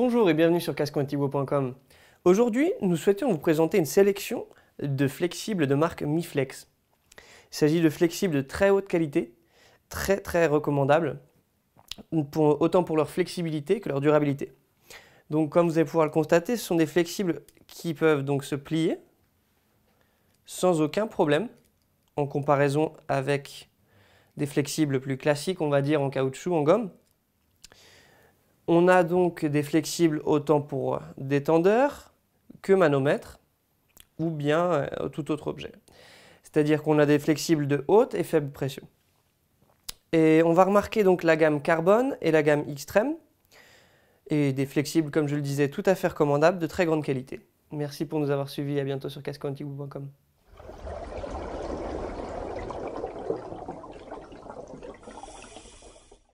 Bonjour et bienvenue sur antibo.com Aujourd'hui, nous souhaitons vous présenter une sélection de flexibles de marque Miflex. Il s'agit de flexibles de très haute qualité, très très recommandables, autant pour leur flexibilité que leur durabilité. Donc comme vous allez pouvoir le constater, ce sont des flexibles qui peuvent donc se plier sans aucun problème en comparaison avec des flexibles plus classiques, on va dire en caoutchouc, en gomme. On a donc des flexibles autant pour détendeurs que manomètres ou bien euh, tout autre objet. C'est-à-dire qu'on a des flexibles de haute et faible pression. Et on va remarquer donc la gamme carbone et la gamme extrême, et des flexibles, comme je le disais, tout à fait recommandables, de très grande qualité. Merci pour nous avoir suivis, à bientôt sur casquantigou.com.